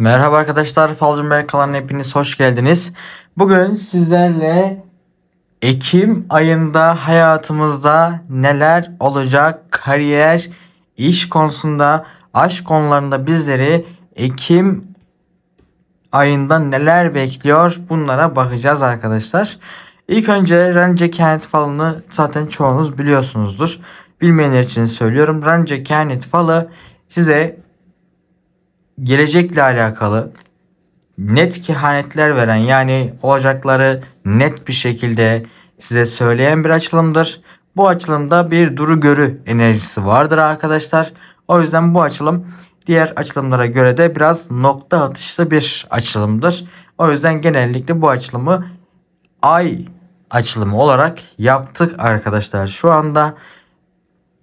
Merhaba arkadaşlar, Falcınberg kanalına hepiniz hoş geldiniz. Bugün sizlerle Ekim ayında hayatımızda neler olacak, kariyer, iş konusunda, aşk konularında bizleri Ekim ayında neler bekliyor bunlara bakacağız arkadaşlar. İlk önce Rence Kehanet falını zaten çoğunuz biliyorsunuzdur. Bilmeyenler için söylüyorum. Rence Kehanet falı size gelecekle alakalı net kehanetler veren yani olacakları net bir şekilde size söyleyen bir açılımdır. Bu açılımda bir duru görü enerjisi vardır arkadaşlar. O yüzden bu açılım diğer açılımlara göre de biraz nokta atışlı bir açılımdır. O yüzden genellikle bu açılımı ay açılımı olarak yaptık arkadaşlar. Şu anda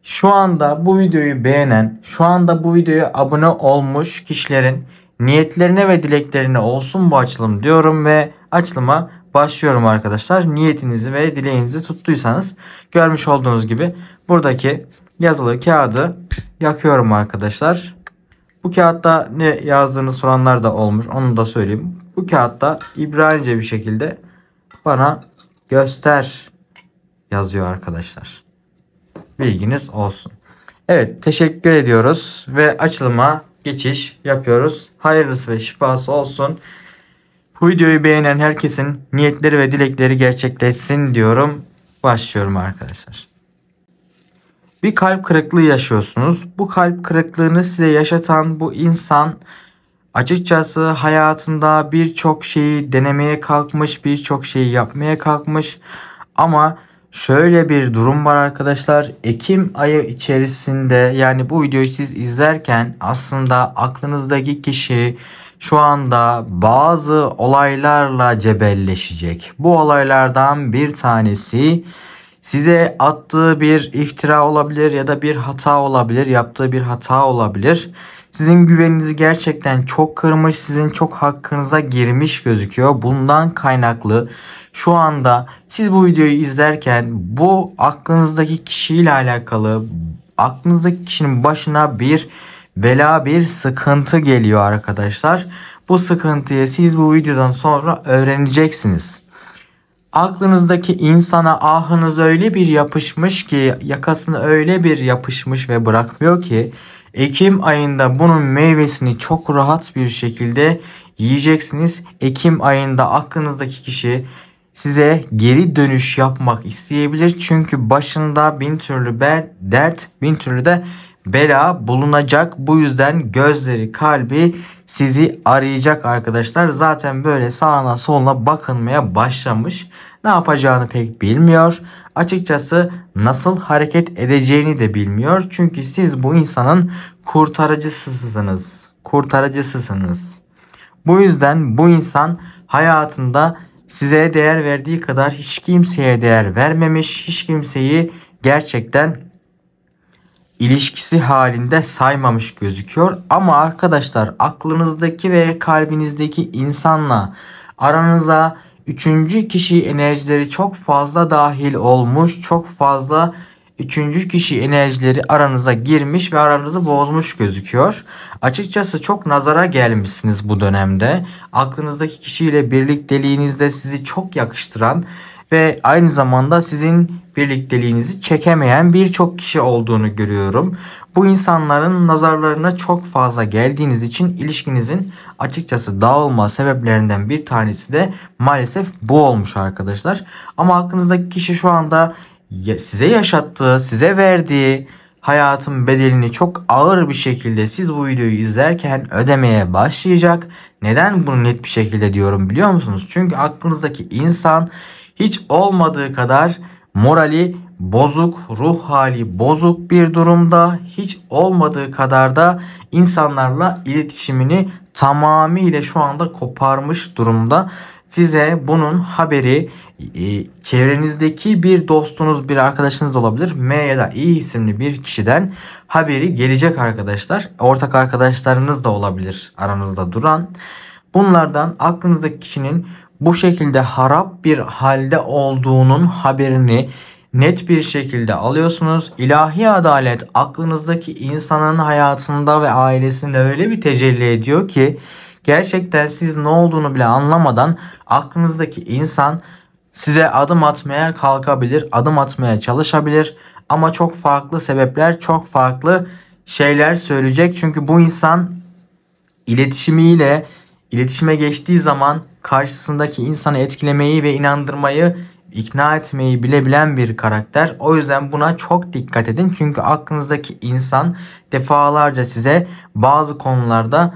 şu anda bu videoyu beğenen, şu anda bu videoya abone olmuş kişilerin niyetlerine ve dileklerine olsun bu açılım diyorum ve açılıma başlıyorum arkadaşlar. Niyetinizi ve dileğinizi tuttuysanız görmüş olduğunuz gibi buradaki yazılı kağıdı yakıyorum arkadaşlar. Bu kağıtta ne yazdığını soranlar da olmuş. Onu da söyleyeyim. Bu kağıtta İbranice bir şekilde bana göster yazıyor arkadaşlar. Bilginiz olsun. Evet teşekkür ediyoruz ve açılıma geçiş yapıyoruz. Hayırlısı ve şifası olsun. Bu videoyu beğenen herkesin niyetleri ve dilekleri gerçekleşsin diyorum. Başlıyorum arkadaşlar. Bir kalp kırıklığı yaşıyorsunuz. Bu kalp kırıklığını size yaşatan bu insan açıkçası hayatında birçok şeyi denemeye kalkmış, birçok şeyi yapmaya kalkmış ama Şöyle bir durum var arkadaşlar. Ekim ayı içerisinde yani bu videoyu siz izlerken aslında aklınızdaki kişi şu anda bazı olaylarla cebelleşecek. Bu olaylardan bir tanesi size attığı bir iftira olabilir ya da bir hata olabilir, yaptığı bir hata olabilir. Sizin güveniniz gerçekten çok kırmış, sizin çok hakkınıza girmiş gözüküyor. Bundan kaynaklı şu anda siz bu videoyu izlerken bu aklınızdaki kişiyle alakalı aklınızdaki kişinin başına bir bela bir sıkıntı geliyor arkadaşlar. Bu sıkıntıyı siz bu videodan sonra öğreneceksiniz. Aklınızdaki insana ahınız öyle bir yapışmış ki yakasını öyle bir yapışmış ve bırakmıyor ki Ekim ayında bunun meyvesini çok rahat bir şekilde yiyeceksiniz. Ekim ayında aklınızdaki kişi size geri dönüş yapmak isteyebilir. Çünkü başında bin türlü bel, dert, bin türlü de bela bulunacak. Bu yüzden gözleri, kalbi sizi arayacak arkadaşlar. Zaten böyle sağına soluna bakınmaya başlamış. Ne yapacağını pek bilmiyor açıkçası nasıl hareket edeceğini de bilmiyor. Çünkü siz bu insanın kurtarıcısısınız. Kurtarıcısısınız. Bu yüzden bu insan hayatında size değer verdiği kadar hiç kimseye değer vermemiş, hiç kimseyi gerçekten ilişkisi halinde saymamış gözüküyor. Ama arkadaşlar aklınızdaki ve kalbinizdeki insanla aranıza Üçüncü kişi enerjileri çok fazla dahil olmuş. Çok fazla üçüncü kişi enerjileri aranıza girmiş ve aranızı bozmuş gözüküyor. Açıkçası çok nazara gelmişsiniz bu dönemde. Aklınızdaki kişiyle birlikteliğinizde sizi çok yakıştıran ve aynı zamanda sizin birlikteliğinizi çekemeyen birçok kişi olduğunu görüyorum. Bu insanların nazarlarına çok fazla geldiğiniz için ilişkinizin açıkçası dağılma sebeplerinden bir tanesi de maalesef bu olmuş arkadaşlar. Ama aklınızdaki kişi şu anda size yaşattığı, size verdiği hayatın bedelini çok ağır bir şekilde siz bu videoyu izlerken ödemeye başlayacak. Neden bunu net bir şekilde diyorum biliyor musunuz? Çünkü aklınızdaki insan hiç olmadığı kadar morali bozuk, ruh hali bozuk bir durumda. Hiç olmadığı kadar da insanlarla iletişimini tamamıyla şu anda koparmış durumda. Size bunun haberi e, çevrenizdeki bir dostunuz, bir arkadaşınız da olabilir. M ya da İ isimli bir kişiden haberi gelecek arkadaşlar. Ortak arkadaşlarınız da olabilir aranızda duran. Bunlardan aklınızdaki kişinin bu şekilde harap bir halde olduğunun haberini net bir şekilde alıyorsunuz. İlahi adalet aklınızdaki insanın hayatında ve ailesinde öyle bir tecelli ediyor ki gerçekten siz ne olduğunu bile anlamadan aklınızdaki insan size adım atmaya kalkabilir, adım atmaya çalışabilir ama çok farklı sebepler, çok farklı şeyler söyleyecek. Çünkü bu insan iletişimiyle, İletişime geçtiği zaman karşısındaki insanı etkilemeyi ve inandırmayı ikna etmeyi bilebilen bir karakter. O yüzden buna çok dikkat edin. Çünkü aklınızdaki insan defalarca size bazı konularda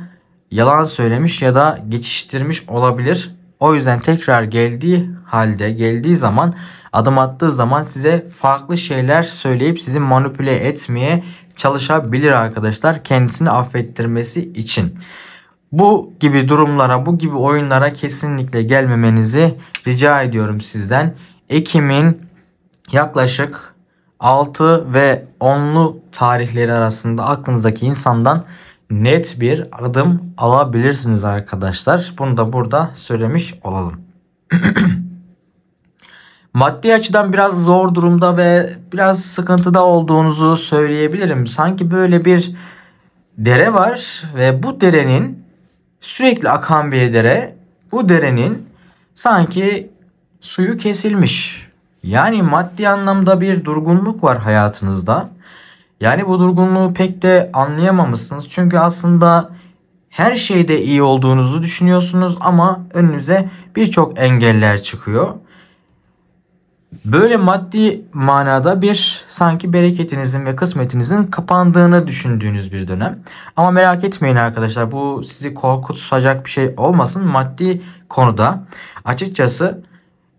yalan söylemiş ya da geçiştirmiş olabilir. O yüzden tekrar geldiği halde geldiği zaman adım attığı zaman size farklı şeyler söyleyip sizi manipüle etmeye çalışabilir arkadaşlar kendisini affettirmesi için. Bu gibi durumlara, bu gibi oyunlara kesinlikle gelmemenizi rica ediyorum sizden. Ekim'in yaklaşık 6 ve 10'lu tarihleri arasında aklınızdaki insandan net bir adım alabilirsiniz arkadaşlar. Bunu da burada söylemiş olalım. Maddi açıdan biraz zor durumda ve biraz sıkıntıda olduğunuzu söyleyebilirim. Sanki böyle bir dere var ve bu derenin sürekli akan bir dere. Bu derenin sanki suyu kesilmiş. Yani maddi anlamda bir durgunluk var hayatınızda. Yani bu durgunluğu pek de anlayamamışsınız. Çünkü aslında her şeyde iyi olduğunuzu düşünüyorsunuz ama önünüze birçok engeller çıkıyor. Böyle maddi manada bir sanki bereketinizin ve kısmetinizin kapandığını düşündüğünüz bir dönem. Ama merak etmeyin arkadaşlar bu sizi korkutacak bir şey olmasın. Maddi konuda açıkçası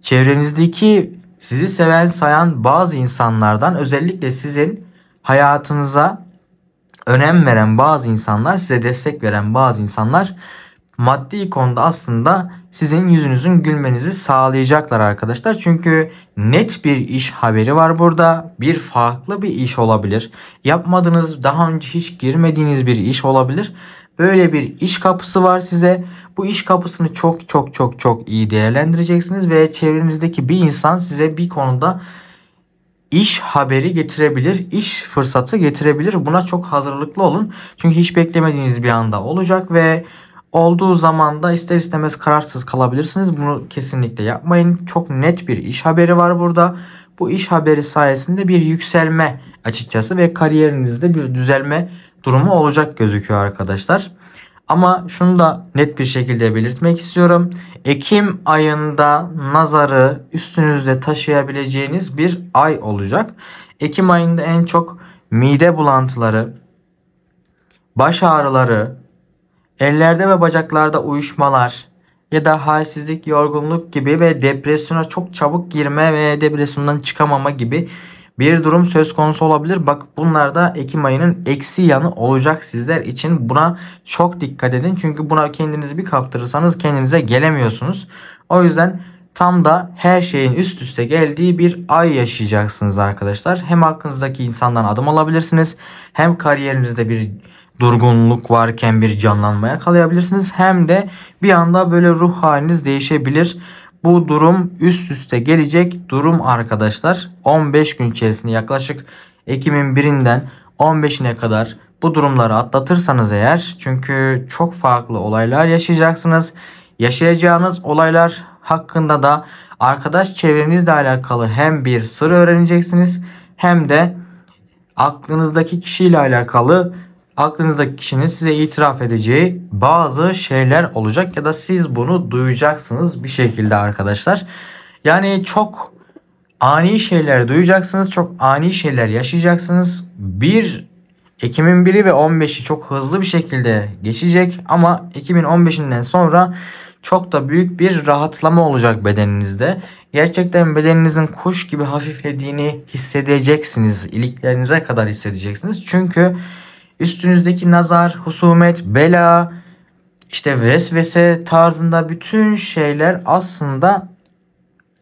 çevrenizdeki sizi seven sayan bazı insanlardan özellikle sizin hayatınıza önem veren bazı insanlar size destek veren bazı insanlar maddi konuda aslında sizin yüzünüzün gülmenizi sağlayacaklar arkadaşlar. Çünkü net bir iş haberi var burada. Bir farklı bir iş olabilir. Yapmadığınız, daha önce hiç girmediğiniz bir iş olabilir. Böyle bir iş kapısı var size. Bu iş kapısını çok çok çok çok iyi değerlendireceksiniz ve çevrenizdeki bir insan size bir konuda iş haberi getirebilir, iş fırsatı getirebilir. Buna çok hazırlıklı olun. Çünkü hiç beklemediğiniz bir anda olacak ve olduğu zaman da ister istemez kararsız kalabilirsiniz. Bunu kesinlikle yapmayın. Çok net bir iş haberi var burada. Bu iş haberi sayesinde bir yükselme açıkçası ve kariyerinizde bir düzelme durumu olacak gözüküyor arkadaşlar. Ama şunu da net bir şekilde belirtmek istiyorum. Ekim ayında nazarı üstünüzde taşıyabileceğiniz bir ay olacak. Ekim ayında en çok mide bulantıları, baş ağrıları, Ellerde ve bacaklarda uyuşmalar ya da halsizlik, yorgunluk gibi ve depresyona çok çabuk girme ve depresyondan çıkamama gibi bir durum söz konusu olabilir. Bak bunlar da Ekim ayının eksi yanı olacak sizler için. Buna çok dikkat edin. Çünkü buna kendinizi bir kaptırırsanız kendinize gelemiyorsunuz. O yüzden tam da her şeyin üst üste geldiği bir ay yaşayacaksınız arkadaşlar. Hem hakkınızdaki insandan adım alabilirsiniz. Hem kariyerinizde bir durgunluk varken bir canlanmaya kalabilirsiniz. Hem de bir anda böyle ruh haliniz değişebilir. Bu durum üst üste gelecek durum arkadaşlar. 15 gün içerisinde yaklaşık Ekim'in birinden 15'ine kadar bu durumları atlatırsanız eğer çünkü çok farklı olaylar yaşayacaksınız. Yaşayacağınız olaylar hakkında da arkadaş çevrenizle alakalı hem bir sır öğreneceksiniz hem de aklınızdaki kişiyle alakalı aklınızdaki kişinin size itiraf edeceği bazı şeyler olacak ya da siz bunu duyacaksınız bir şekilde arkadaşlar. Yani çok ani şeyler duyacaksınız, çok ani şeyler yaşayacaksınız. Bir Ekim'in 1'i ve 15'i çok hızlı bir şekilde geçecek ama Ekim'in 15'inden sonra çok da büyük bir rahatlama olacak bedeninizde. Gerçekten bedeninizin kuş gibi hafiflediğini hissedeceksiniz. İliklerinize kadar hissedeceksiniz. Çünkü üstünüzdeki nazar, husumet, bela, işte vesvese tarzında bütün şeyler aslında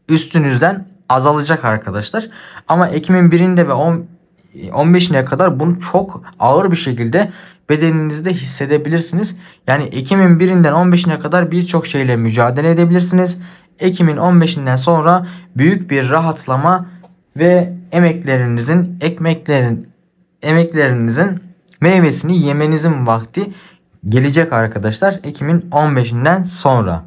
üstünüzden azalacak arkadaşlar. Ama Ekim'in birinde ve 10 15'ine kadar bunu çok ağır bir şekilde bedeninizde hissedebilirsiniz. Yani Ekim'in birinden 15'ine kadar birçok şeyle mücadele edebilirsiniz. Ekim'in 15'inden sonra büyük bir rahatlama ve emeklerinizin, ekmeklerin, emeklerinizin Meyvesini yemenizin vakti gelecek arkadaşlar. Ekim'in 15'inden sonra.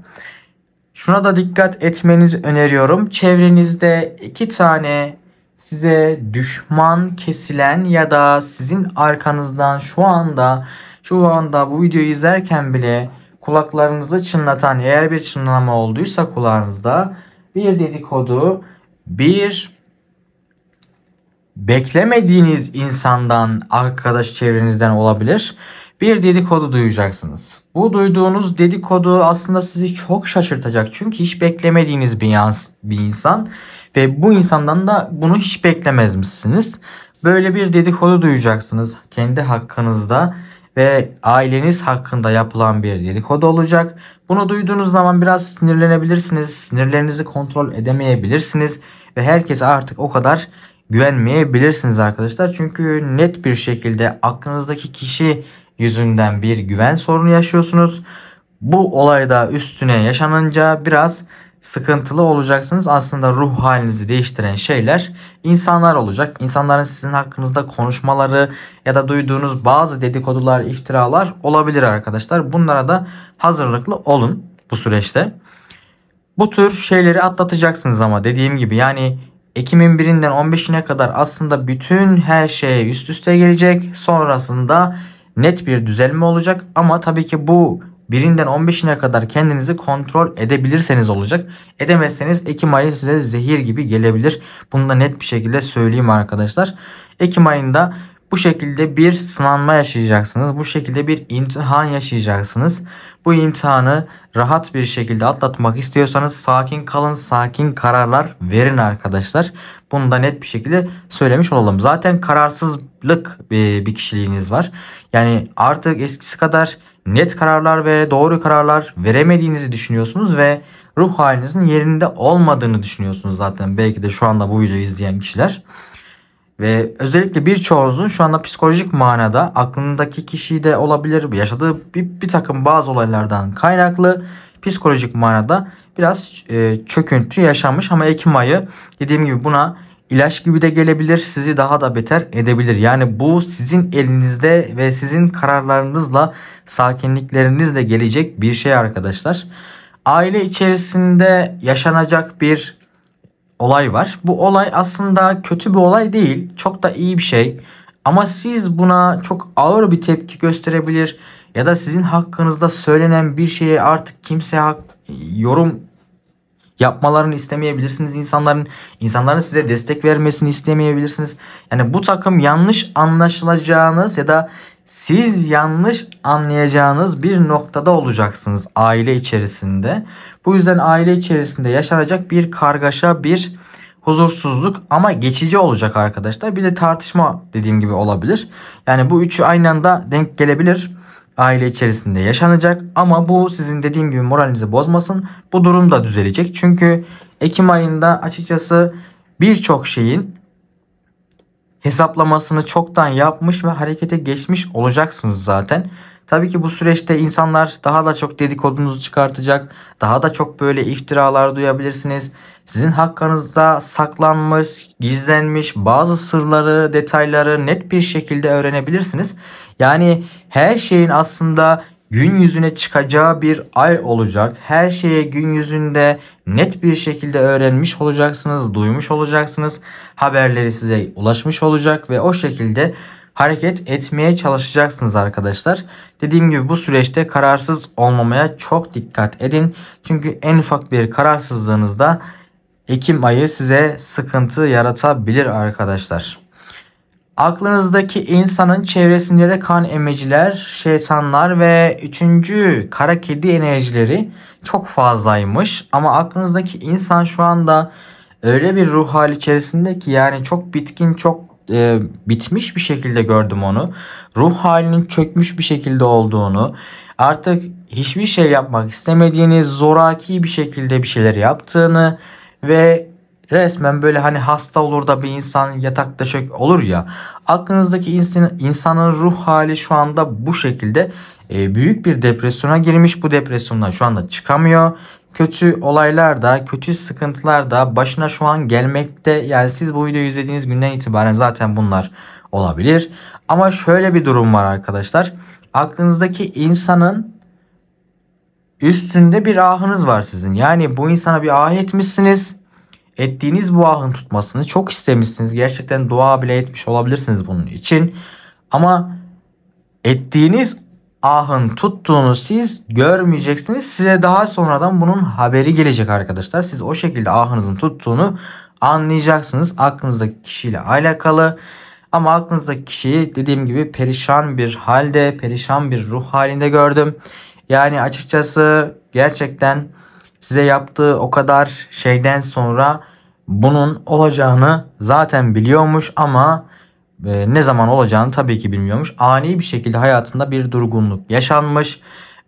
Şuna da dikkat etmenizi öneriyorum. Çevrenizde iki tane size düşman kesilen ya da sizin arkanızdan şu anda şu anda bu videoyu izlerken bile kulaklarınızı çınlatan eğer bir çınlama olduysa kulağınızda bir dedikodu bir beklemediğiniz insandan, arkadaş çevrenizden olabilir. Bir dedikodu duyacaksınız. Bu duyduğunuz dedikodu aslında sizi çok şaşırtacak. Çünkü hiç beklemediğiniz bir, bir insan ve bu insandan da bunu hiç beklemezmişsiniz. Böyle bir dedikodu duyacaksınız kendi hakkınızda ve aileniz hakkında yapılan bir dedikodu olacak. Bunu duyduğunuz zaman biraz sinirlenebilirsiniz. Sinirlerinizi kontrol edemeyebilirsiniz ve herkes artık o kadar güvenmeyebilirsiniz arkadaşlar. Çünkü net bir şekilde aklınızdaki kişi yüzünden bir güven sorunu yaşıyorsunuz. Bu olayda üstüne yaşanınca biraz sıkıntılı olacaksınız. Aslında ruh halinizi değiştiren şeyler insanlar olacak. İnsanların sizin hakkınızda konuşmaları ya da duyduğunuz bazı dedikodular, iftiralar olabilir arkadaşlar. Bunlara da hazırlıklı olun bu süreçte. Bu tür şeyleri atlatacaksınız ama dediğim gibi yani Ekim'in birinden 15'ine kadar aslında bütün her şey üst üste gelecek. Sonrasında net bir düzelme olacak ama tabii ki bu birinden 15'ine kadar kendinizi kontrol edebilirseniz olacak. Edemezseniz Ekim ayı size zehir gibi gelebilir. Bunu da net bir şekilde söyleyeyim arkadaşlar. Ekim ayında bu şekilde bir sınanma yaşayacaksınız. Bu şekilde bir imtihan yaşayacaksınız. Bu imtihanı rahat bir şekilde atlatmak istiyorsanız sakin kalın, sakin kararlar verin arkadaşlar. Bunu da net bir şekilde söylemiş olalım. Zaten kararsızlık e, bir kişiliğiniz var. Yani artık eskisi kadar net kararlar ve doğru kararlar veremediğinizi düşünüyorsunuz ve ruh halinizin yerinde olmadığını düşünüyorsunuz zaten. Belki de şu anda bu videoyu izleyen kişiler. Ve özellikle birçoğunuzun şu anda psikolojik manada aklındaki kişi de olabilir. Yaşadığı bir, bir takım bazı olaylardan kaynaklı psikolojik manada biraz e, çöküntü yaşanmış. Ama Ekim ayı dediğim gibi buna ilaç gibi de gelebilir. Sizi daha da beter edebilir. Yani bu sizin elinizde ve sizin kararlarınızla sakinliklerinizle gelecek bir şey arkadaşlar. Aile içerisinde yaşanacak bir olay var. Bu olay aslında kötü bir olay değil. Çok da iyi bir şey. Ama siz buna çok ağır bir tepki gösterebilir ya da sizin hakkınızda söylenen bir şeye artık kimse hak, yorum yapmalarını istemeyebilirsiniz. İnsanların insanların size destek vermesini istemeyebilirsiniz. Yani bu takım yanlış anlaşılacağınız ya da siz yanlış anlayacağınız bir noktada olacaksınız aile içerisinde. Bu yüzden aile içerisinde yaşanacak bir kargaşa, bir huzursuzluk ama geçici olacak arkadaşlar. Bir de tartışma dediğim gibi olabilir. Yani bu üçü aynı anda denk gelebilir. Aile içerisinde yaşanacak ama bu sizin dediğim gibi moralinizi bozmasın. Bu durum da düzelecek. Çünkü Ekim ayında açıkçası birçok şeyin hesaplamasını çoktan yapmış ve harekete geçmiş olacaksınız zaten. Tabii ki bu süreçte insanlar daha da çok dedikodunuzu çıkartacak. Daha da çok böyle iftiralar duyabilirsiniz. Sizin hakkınızda saklanmış, gizlenmiş bazı sırları, detayları net bir şekilde öğrenebilirsiniz. Yani her şeyin aslında gün yüzüne çıkacağı bir ay olacak. Her şeye gün yüzünde net bir şekilde öğrenmiş olacaksınız, duymuş olacaksınız. Haberleri size ulaşmış olacak ve o şekilde hareket etmeye çalışacaksınız arkadaşlar. Dediğim gibi bu süreçte kararsız olmamaya çok dikkat edin. Çünkü en ufak bir kararsızlığınızda Ekim ayı size sıkıntı yaratabilir arkadaşlar. Aklınızdaki insanın çevresinde de kan emiciler, şeytanlar ve üçüncü kara kedi enerjileri çok fazlaymış. Ama aklınızdaki insan şu anda öyle bir ruh hali içerisinde ki yani çok bitkin, çok e, bitmiş bir şekilde gördüm onu. Ruh halinin çökmüş bir şekilde olduğunu, artık hiçbir şey yapmak istemediğini, zoraki bir şekilde bir şeyler yaptığını ve resmen böyle hani hasta olur da bir insan yatakta şök olur ya. Aklınızdaki insan, insanın ruh hali şu anda bu şekilde e, büyük bir depresyona girmiş. Bu depresyondan şu anda çıkamıyor. Kötü olaylar da kötü sıkıntılar da başına şu an gelmekte. Yani siz bu videoyu izlediğiniz günden itibaren zaten bunlar olabilir. Ama şöyle bir durum var arkadaşlar. Aklınızdaki insanın üstünde bir ahınız var sizin. Yani bu insana bir ah etmişsiniz ettiğiniz bu ahın tutmasını çok istemişsiniz. Gerçekten dua bile etmiş olabilirsiniz bunun için. Ama ettiğiniz ahın tuttuğunu siz görmeyeceksiniz. Size daha sonradan bunun haberi gelecek arkadaşlar. Siz o şekilde ahınızın tuttuğunu anlayacaksınız. Aklınızdaki kişiyle alakalı. Ama aklınızdaki kişiyi dediğim gibi perişan bir halde, perişan bir ruh halinde gördüm. Yani açıkçası gerçekten size yaptığı o kadar şeyden sonra bunun olacağını zaten biliyormuş ama e, ne zaman olacağını tabii ki bilmiyormuş. Ani bir şekilde hayatında bir durgunluk yaşanmış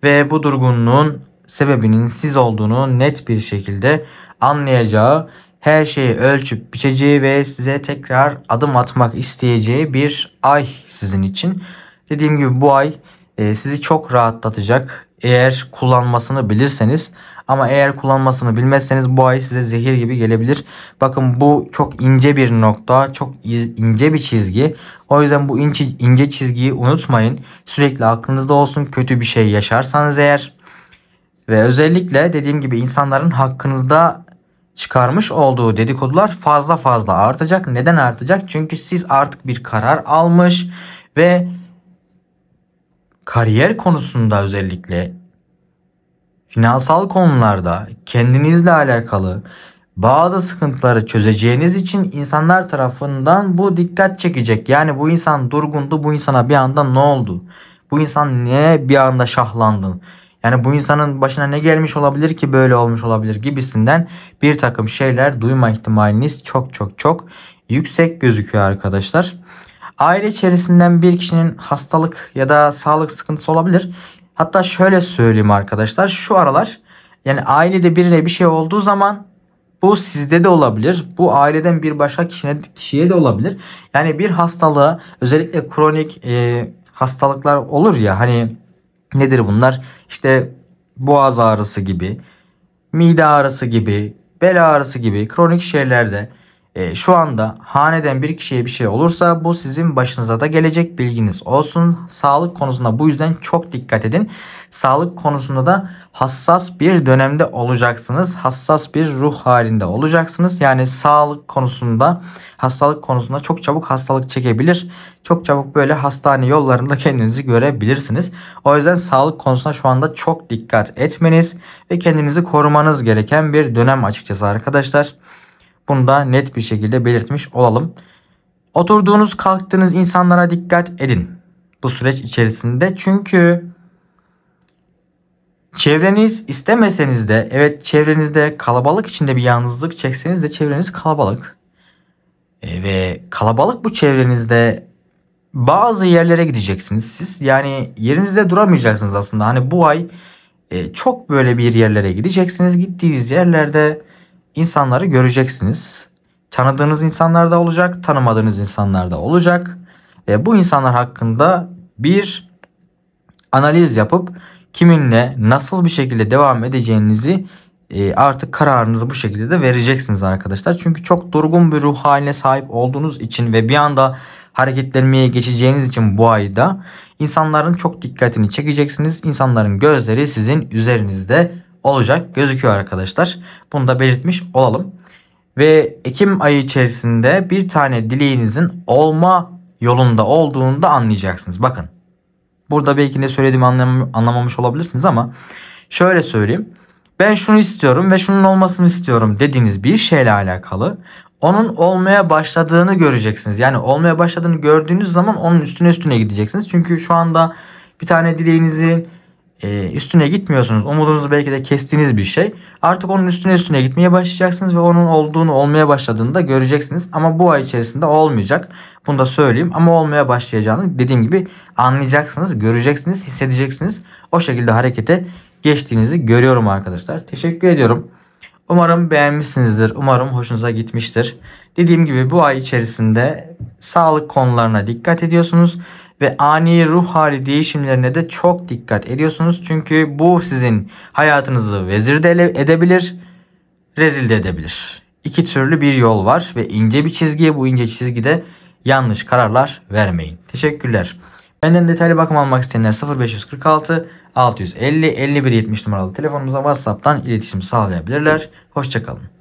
ve bu durgunluğun sebebinin siz olduğunu net bir şekilde anlayacağı, her şeyi ölçüp biçeceği ve size tekrar adım atmak isteyeceği bir ay sizin için. Dediğim gibi bu ay e, sizi çok rahatlatacak. Eğer kullanmasını bilirseniz ama eğer kullanmasını bilmezseniz bu ay size zehir gibi gelebilir. Bakın bu çok ince bir nokta. Çok ince bir çizgi. O yüzden bu ince, ince çizgiyi unutmayın. Sürekli aklınızda olsun. Kötü bir şey yaşarsanız eğer. Ve özellikle dediğim gibi insanların hakkınızda çıkarmış olduğu dedikodular fazla fazla artacak. Neden artacak? Çünkü siz artık bir karar almış ve kariyer konusunda özellikle finansal konularda kendinizle alakalı bazı sıkıntıları çözeceğiniz için insanlar tarafından bu dikkat çekecek. Yani bu insan durgundu, bu insana bir anda ne oldu? Bu insan niye bir anda şahlandı? Yani bu insanın başına ne gelmiş olabilir ki böyle olmuş olabilir gibisinden bir takım şeyler duyma ihtimaliniz çok çok çok yüksek gözüküyor arkadaşlar. Aile içerisinden bir kişinin hastalık ya da sağlık sıkıntısı olabilir. Hatta şöyle söyleyeyim arkadaşlar. Şu aralar yani ailede birine bir şey olduğu zaman bu sizde de olabilir. Bu aileden bir başka kişine, kişiye de olabilir. Yani bir hastalığa özellikle kronik e, hastalıklar olur ya hani nedir bunlar? İşte boğaz ağrısı gibi, mide ağrısı gibi, bel ağrısı gibi kronik şeylerde e, şu anda haneden bir kişiye bir şey olursa bu sizin başınıza da gelecek bilginiz olsun. Sağlık konusunda bu yüzden çok dikkat edin. Sağlık konusunda da hassas bir dönemde olacaksınız. Hassas bir ruh halinde olacaksınız. Yani sağlık konusunda, hastalık konusunda çok çabuk hastalık çekebilir. Çok çabuk böyle hastane yollarında kendinizi görebilirsiniz. O yüzden sağlık konusunda şu anda çok dikkat etmeniz ve kendinizi korumanız gereken bir dönem açıkçası arkadaşlar. Bunu da net bir şekilde belirtmiş olalım. Oturduğunuz kalktığınız insanlara dikkat edin. Bu süreç içerisinde çünkü çevreniz istemeseniz de evet çevrenizde kalabalık içinde bir yalnızlık çekseniz de çevreniz kalabalık. E, ve kalabalık bu çevrenizde bazı yerlere gideceksiniz. Siz yani yerinizde duramayacaksınız aslında. Hani bu ay e, çok böyle bir yerlere gideceksiniz. Gittiğiniz yerlerde insanları göreceksiniz. Tanıdığınız insanlar da olacak, tanımadığınız insanlar da olacak. Ve bu insanlar hakkında bir analiz yapıp kiminle nasıl bir şekilde devam edeceğinizi e, artık kararınızı bu şekilde de vereceksiniz arkadaşlar. Çünkü çok durgun bir ruh haline sahip olduğunuz için ve bir anda hareketlenmeye geçeceğiniz için bu ayda insanların çok dikkatini çekeceksiniz. İnsanların gözleri sizin üzerinizde olacak gözüküyor arkadaşlar. Bunu da belirtmiş olalım. Ve Ekim ayı içerisinde bir tane dileğinizin olma yolunda olduğunu da anlayacaksınız. Bakın burada belki ne söylediğimi anlam anlamamış olabilirsiniz ama şöyle söyleyeyim. Ben şunu istiyorum ve şunun olmasını istiyorum dediğiniz bir şeyle alakalı onun olmaya başladığını göreceksiniz. Yani olmaya başladığını gördüğünüz zaman onun üstüne üstüne gideceksiniz. Çünkü şu anda bir tane dileğinizin e, üstüne gitmiyorsunuz. Umudunuzu belki de kestiğiniz bir şey. Artık onun üstüne üstüne gitmeye başlayacaksınız ve onun olduğunu olmaya başladığında göreceksiniz. Ama bu ay içerisinde olmayacak. Bunu da söyleyeyim. Ama olmaya başlayacağını dediğim gibi anlayacaksınız, göreceksiniz, hissedeceksiniz. O şekilde harekete geçtiğinizi görüyorum arkadaşlar. Teşekkür ediyorum. Umarım beğenmişsinizdir. Umarım hoşunuza gitmiştir. Dediğim gibi bu ay içerisinde sağlık konularına dikkat ediyorsunuz ve ani ruh hali değişimlerine de çok dikkat ediyorsunuz. Çünkü bu sizin hayatınızı vezir de edebilir, rezil de edebilir. İki türlü bir yol var ve ince bir çizgi. Bu ince çizgide yanlış kararlar vermeyin. Teşekkürler. Benden detaylı bakım almak isteyenler 0546 650 5170 numaralı telefonumuza WhatsApp'tan iletişim sağlayabilirler. Hoşçakalın.